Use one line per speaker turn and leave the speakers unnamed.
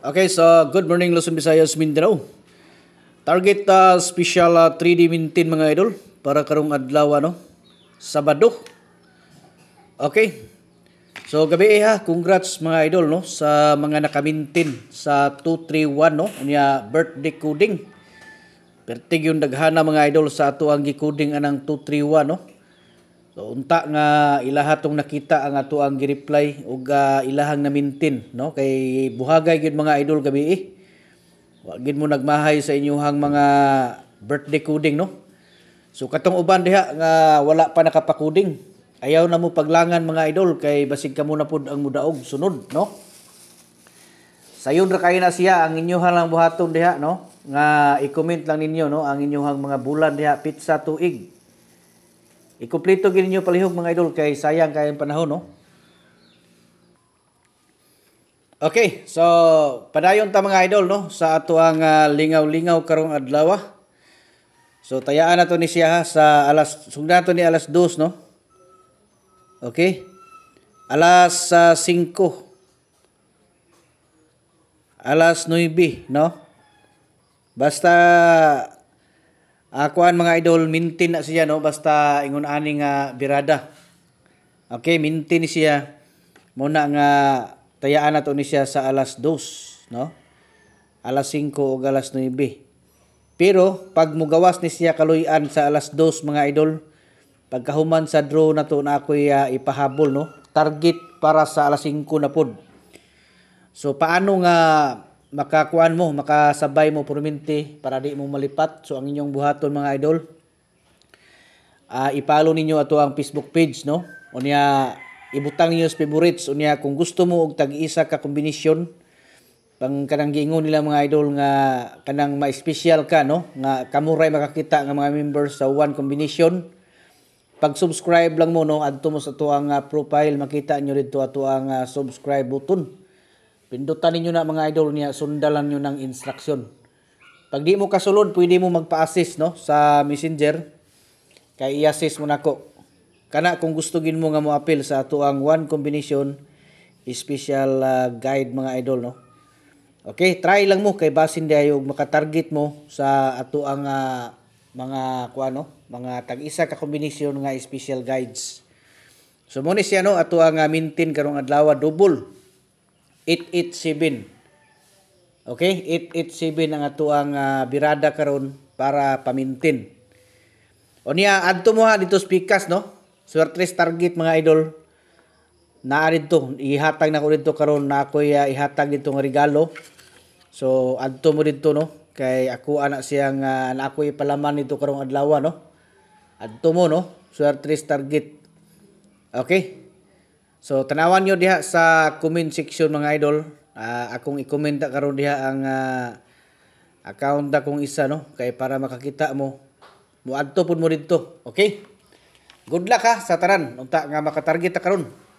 Okay, so good morning Luzon, Visayas, Mindanao. Target uh, special uh, ah, 3D Mintin mga idol para karong adlaw ano, Sabado. Okay. So gabi eh ha, congrats mga idol no sa mga nakamintin sa 231 no, unya birthday coding. Pertig yung daghana mga idol sa ato ang gicoding anang 231 no. So unta nga ilaha tong nakita ang ato ang gi-reply ug uh, ilahang mintin no kay buhagay gyud mga idol gabi eh. Wa gid mo nagmahay sa inyuhang mga birthday coding no. So katong uban diha nga wala pa nakapakuding. Ayaw na mo paglangan mga idol kay basig ka muna pud ang mudaog sunod no. Sayon ra kay na siya ang inyuhang lang buhaton diha no nga i-comment lang ninyo no ang inyuhang mga bulan diha pizza tuig Ikumpleto gid nyo palihog mga idol kay sayang kay panahon no. Okay, so padayon ta mga idol no sa ato ang uh, lingaw-lingaw karong adlaw. Ah. So tayaan to ni siya ha, sa alas sugda nato ni alas 2 no. Okay? Alas uh, ah, 5. Alas 9 no. Basta uh, kuan mga idol mintin na siya no basta ingon ani nga uh, birada okay mintin siya muna nga tayaan nato ni siya sa alas 2 no alas 5 o alas 9 pero pag mugawas ni siya kaluyan sa alas 2 mga idol pagkahuman sa draw na to na ako uh, ah, ipahabol no target para sa alas 5 na pod so paano nga makakuan mo, makasabay mo purminti para di mo malipat. So ang inyong buhaton mga idol, uh, ipalo ninyo ato ang Facebook page no. Unya ibutang ninyo sa favorites unya kung gusto mo og tag-isa ka kombinasyon pang kanang giingon nila mga idol nga kanang ma-special ka no nga kamuray makakita ng mga members sa one combination pag-subscribe lang mo no adto mo sa tuang uh, ah, profile makita nyo dito ato ang uh, subscribe button Pindutan ninyo na mga idol niya, sundalan niyo ng instruction. Pag di mo kasulod, pwede mo magpa-assist no, sa messenger. Kay i-assist mo nako. Kana kung gusto gin mo nga mo appeal sa ato one combination special uh, guide mga idol no. Okay, try lang mo kay basin dayo maka-target mo sa atoang ang uh, mga kuano, mga tag-isa ka combination nga special guides. So mo ni siya no ato ang uh, maintain karong adlaw double 887. Okay? 887 ang atuang uh, ah, birada karon para pamintin. O niya, adto mo ha dito speakers, no? Swertres target mga idol. Naa dito. Ihatag na ko dito karon na ako uh, ah, ihatag dito nga regalo. So, adto mo dito, no? Kay ako anak siyang, uh, anak ko ipalaman dito karong adlaw, no? Adto mo, no? Swertres target. Okay? So tanawan nyo diha sa comment section mga idol. Uh, akong i-commenta karon diha ang uh, account da kong isa no kay para makakita mo muadto pud mo didto. Okay? Good luck ha sa tanan unta nga makatarget ta karon.